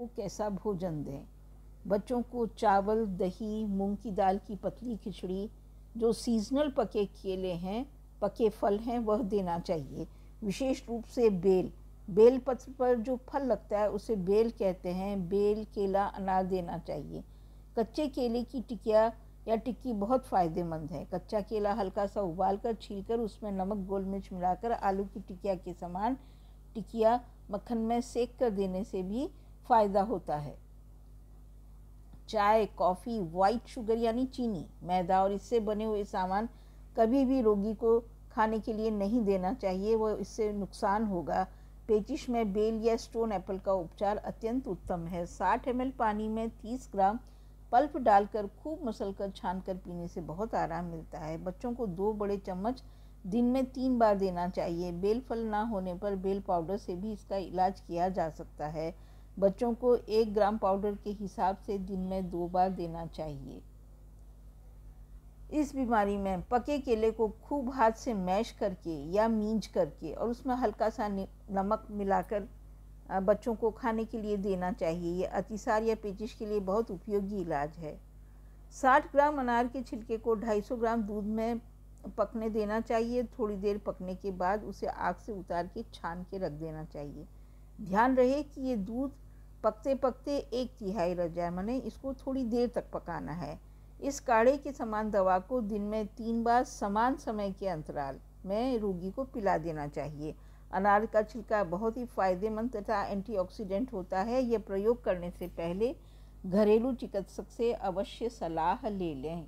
को कैसा भोजन दें बच्चों को चावल दही मूंग की दाल की पतली खिचड़ी जो सीजनल पके केले हैं पके फल हैं वह देना चाहिए विशेष रूप से बेल बेल पत्र पर जो फल लगता है उसे बेल कहते हैं बेल केला अनार देना चाहिए कच्चे केले की टिकिया या टिक्की बहुत फ़ायदेमंद है कच्चा केला हल्का सा उबाल कर छील कर उसमें नमक गोल मिर्च मिलाकर आलू की टिकिया के समान टिकिया मक्खन में सेक कर देने से भी फ़ायदा होता है चाय कॉफ़ी वाइट शुगर यानी चीनी मैदा और इससे बने हुए सामान कभी भी रोगी को खाने के लिए नहीं देना चाहिए वो इससे नुकसान होगा पेचिश में बेल या स्टोन एप्पल का उपचार अत्यंत उत्तम है साठ एम पानी में तीस ग्राम पल्प डालकर खूब मसल कर छान कर पीने से बहुत आराम मिलता है बच्चों को दो बड़े चम्मच दिन में तीन बार देना चाहिए बेल फल ना होने पर बेल पाउडर से भी इसका इलाज किया जा सकता है बच्चों को एक ग्राम पाउडर के हिसाब से दिन में दो बार देना चाहिए इस बीमारी में पके केले को खूब हाथ से मैश करके या मींज करके और उसमें हल्का सा नमक मिलाकर बच्चों को खाने के लिए देना चाहिए यह अतिसार या पेचिश के लिए बहुत उपयोगी इलाज है 60 ग्राम अनार के छिलके को 250 ग्राम दूध में पकने देना चाहिए थोड़ी देर पकने के बाद उसे आग से उतार के छान के रख देना चाहिए ध्यान रहे कि ये दूध पकते पकते एक तिहाई रह जाए मैंने इसको थोड़ी देर तक पकाना है इस काढ़े के समान दवा को दिन में तीन बार समान समय के अंतराल में रोगी को पिला देना चाहिए अनार का छिलका बहुत ही फायदेमंद तथा एंटीऑक्सीडेंट होता है यह प्रयोग करने से पहले घरेलू चिकित्सक से अवश्य सलाह ले लें